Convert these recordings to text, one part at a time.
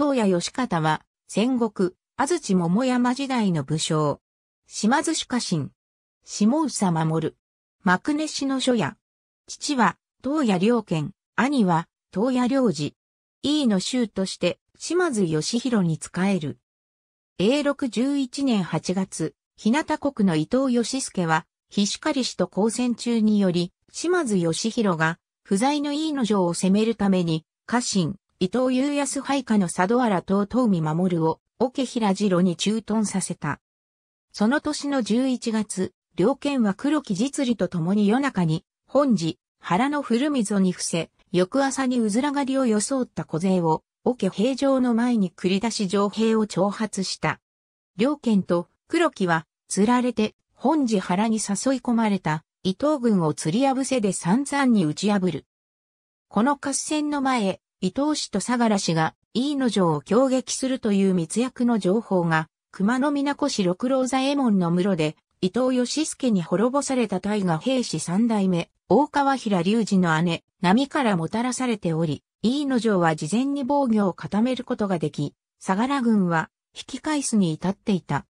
東野義方は、戦国、安土桃山時代の武将。島津主家臣。下総守。幕根氏の書や。父は、東野良県、兄は、東野良次。E の州として、島津義弘に仕える。永禄11年8月、日向国の伊藤義助は、菱狩氏と交戦中により、島津義弘が、不在の飯の城を攻めるために、家臣、伊藤雄康配下の佐渡原と東見守を、桶平次郎に駐屯させた。その年の11月、両県は黒木実利と共に夜中に、本寺、原の古溝に伏せ、翌朝にうずら狩りを装った小勢を、桶平城の前に繰り出し城兵を挑発した。両県と黒木は、釣られて、本寺原に誘い込まれた、伊藤軍を釣り破せで散々に打ち破る。この合戦の前、伊藤氏と相良氏が飯野城を攻撃するという密約の情報が、熊野港市六郎左衛門の室で、伊藤義助に滅ぼされた大河兵士三代目、大川平隆二の姉、波からもたらされており、飯野城は事前に防御を固めることができ、相良軍は引き返すに至っていた。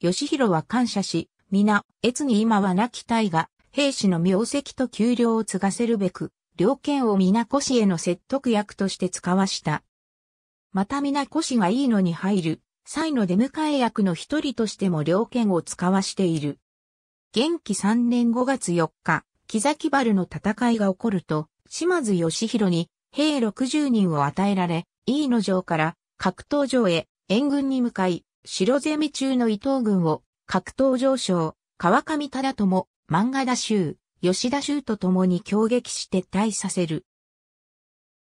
義弘は感謝し、皆、越に今は亡き大河、兵士の名跡と給料を継がせるべく、両県を皆越市への説得役として使わした。また皆越市がいいのに入る、際の出迎え役の一人としても両県を使わしている。元気三年五月四日、木崎原の戦いが起こると、島津義弘に兵六十人を与えられ、飯野城から格闘場へ援軍に向かい、城攻め中の伊藤軍を格闘上昇、川上忠友、漫画だ集、吉田衆と共に攻撃して退させる。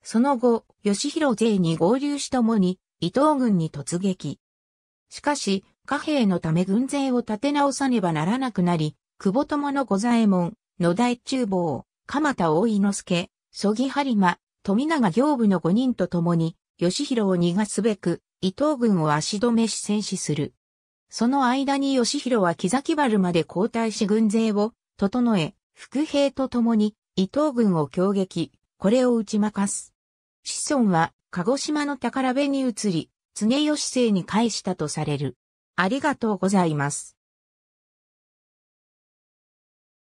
その後、吉弘勢に合流し共に、伊東軍に突撃。しかし、貨幣のため軍勢を立て直さねばならなくなり、久保友の御左衛門、野大厨房、鎌田大井之助、曽木播磨、富永行部の五人と共に、吉弘を逃がすべく、伊東軍を足止めし戦死する。その間に吉弘は木崎丸まで交代し軍勢を、整え、副兵と共に伊東軍を強撃、これを打ち負かす。子孫は鹿児島の宝部に移り、常吉姓に返したとされる。ありがとうございます。